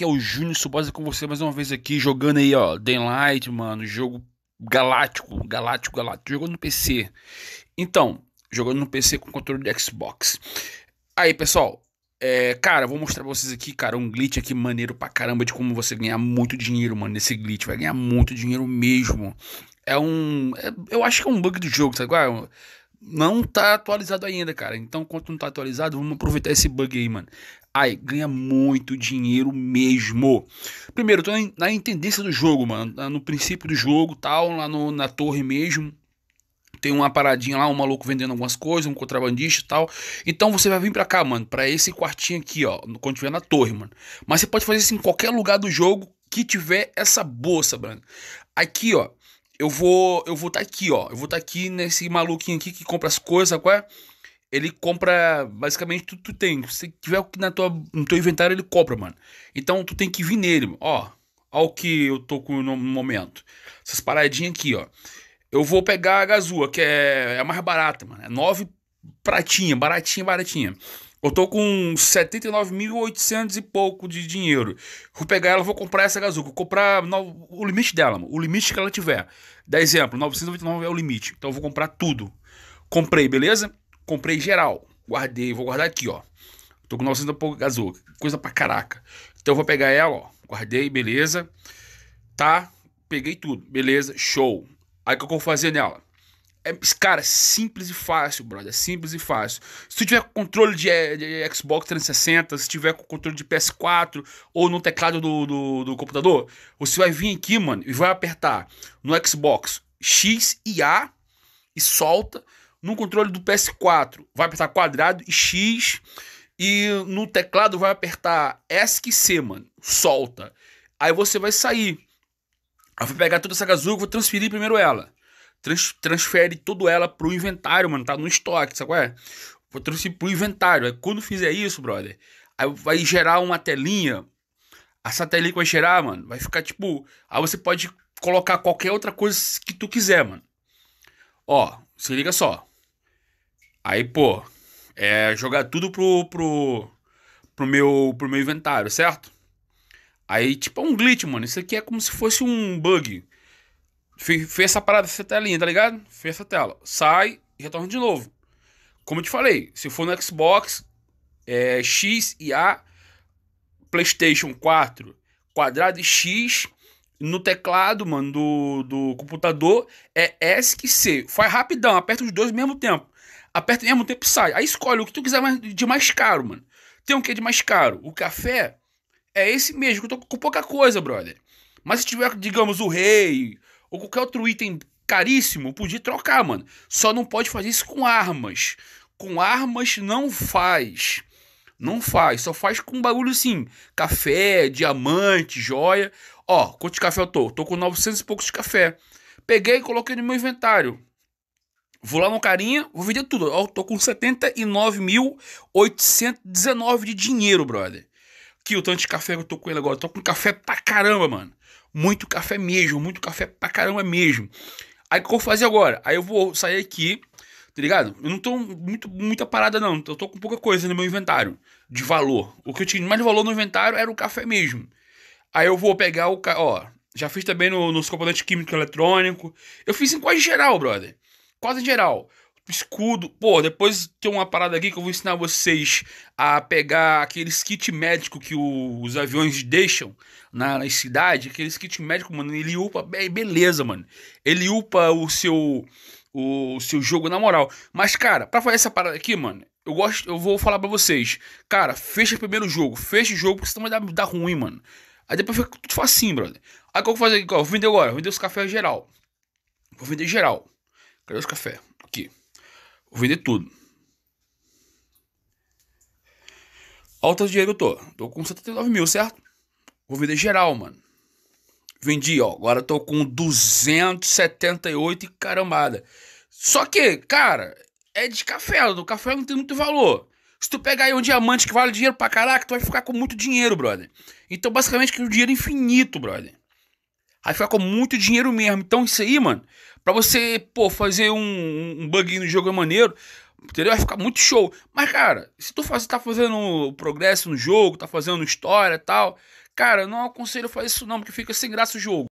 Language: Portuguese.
Aqui é o Júnior Subosa com você mais uma vez aqui, jogando aí, ó, Daylight, mano, jogo galáctico, galáctico, galáctico, jogando no PC. Então, jogando no PC com controle de Xbox. Aí, pessoal, é, cara, vou mostrar pra vocês aqui, cara, um glitch aqui maneiro pra caramba de como você ganhar muito dinheiro, mano, nesse glitch. Vai ganhar muito dinheiro mesmo. É um... É, eu acho que é um bug do jogo, sabe? É? Não tá atualizado ainda, cara. Então, enquanto não tá atualizado, vamos aproveitar esse bug aí, mano. Ai, ganha muito dinheiro mesmo. Primeiro, tô na intendência do jogo, mano. No princípio do jogo, tal, lá no, na torre mesmo. Tem uma paradinha lá, um maluco vendendo algumas coisas, um contrabandista e tal. Então você vai vir pra cá, mano, pra esse quartinho aqui, ó, quando tiver na torre, mano. Mas você pode fazer isso em qualquer lugar do jogo que tiver essa bolsa, mano. Aqui, ó, eu vou eu vou estar tá aqui, ó. Eu vou estar tá aqui nesse maluquinho aqui que compra as coisas, qual é? ele compra basicamente tudo que tu tem. Se tiver o que na tua, no teu inventário, ele compra, mano. Então tu tem que vir nele, ó. Ao que eu tô com no momento. Essas paradinhas aqui, ó. Eu vou pegar a Gazua, que é, é a mais barata, mano. É nove pratinha, baratinha, baratinha. Eu tô com 79.800 e pouco de dinheiro. Vou pegar ela, vou comprar essa Gazoo. Vou comprar no, o limite dela, mano. o limite que ela tiver. Dá exemplo, 999 é o limite. Então eu vou comprar tudo. Comprei, beleza? comprei geral. Guardei, vou guardar aqui, ó. Tô com 900 e pouco gasou, coisa pra caraca. Então eu vou pegar ela, ó. Guardei, beleza. Tá, peguei tudo, beleza, show. Aí o que eu vou fazer nela? É, cara, é simples e fácil, brother. É simples e fácil. Se tu tiver controle de, de, de, Xbox 360, se tiver com controle de PS4 ou no teclado do, do, do, computador, você vai vir aqui, mano, e vai apertar no Xbox X e A e solta no controle do PS4 vai apertar quadrado e X. E no teclado vai apertar ESC C, mano. Solta. Aí você vai sair. Aí eu vou pegar toda essa e vou transferir primeiro ela. Trans transfere tudo ela pro inventário, mano. Tá no estoque, sabe qual é? Vou transferir pro inventário. Aí quando fizer isso, brother, aí vai gerar uma telinha. Essa telinha que vai gerar, mano, vai ficar tipo. Aí você pode colocar qualquer outra coisa que tu quiser, mano. Ó, se liga só. Aí, pô, é jogar tudo pro, pro, pro, meu, pro meu inventário, certo? Aí, tipo, é um glitch, mano. Isso aqui é como se fosse um bug. Fez essa parada, essa telinha, tá ligado? Fez essa tela. Sai e retorna de novo. Como eu te falei, se for no Xbox é, X e A, PlayStation 4, quadrado e X, no teclado, mano, do, do computador, é S e C. Faz rapidão, aperta os dois ao mesmo tempo aperta em mesmo tempo e sai. Aí escolhe o que tu quiser mais, de mais caro, mano. Tem o que é de mais caro? O café é esse mesmo, que eu tô com pouca coisa, brother. Mas se tiver, digamos, o rei ou qualquer outro item caríssimo, podia trocar, mano. Só não pode fazer isso com armas. Com armas não faz. Não faz, só faz com bagulho assim, café, diamante, joia. Ó, quanto de café eu tô? Tô com 900 e poucos de café. Peguei e coloquei no meu inventário. Vou lá no carinha, vou vender tudo. Eu tô com 79.819 de dinheiro, brother. Que o tanto de café que eu tô com ele agora. Eu tô com café pra caramba, mano. Muito café mesmo, muito café pra caramba mesmo. Aí o que eu vou fazer agora? Aí eu vou sair aqui, tá ligado? Eu não tô muito, muita parada, não. Eu tô com pouca coisa no meu inventário de valor. O que eu tinha mais valor no inventário era o café mesmo. Aí eu vou pegar o. Ó, já fiz também no, nos componentes químicos eletrônico. Eu fiz em quase geral, brother quase em geral. Escudo, pô, depois tem uma parada aqui que eu vou ensinar vocês a pegar aqueles kit médico que o, os aviões deixam na, na cidade, aqueles kit médico, mano, ele upa, beleza, mano. Ele upa o seu o, o seu jogo na moral. Mas cara, para fazer essa parada aqui, mano, eu gosto, eu vou falar para vocês. Cara, fecha primeiro o jogo, fecha o jogo porque senão vai dar, dar ruim, mano. Aí depois fica tudo facinho, brother. Aí o que eu vou fazer aqui, ó, vender agora, vender os cafés geral. Vou vender geral. Cadê os café? Aqui. Vou vender tudo. Alta de dinheiro eu tô. Tô com 79 mil, certo? Vou vender geral, mano. Vendi, ó. Agora tô com 278 e carambada. Só que, cara, é de café. Do café não tem muito valor. Se tu pegar aí um diamante que vale dinheiro pra caraca, tu vai ficar com muito dinheiro, brother. Então, basicamente, que é um dinheiro infinito, brother. Aí fica com muito dinheiro mesmo. Então isso aí, mano, pra você, pô, fazer um, um bug no jogo é maneiro, entendeu? Vai ficar muito show. Mas, cara, se tu faz, tá fazendo progresso no jogo, tá fazendo história e tal, cara, não aconselho fazer isso não, porque fica sem graça o jogo.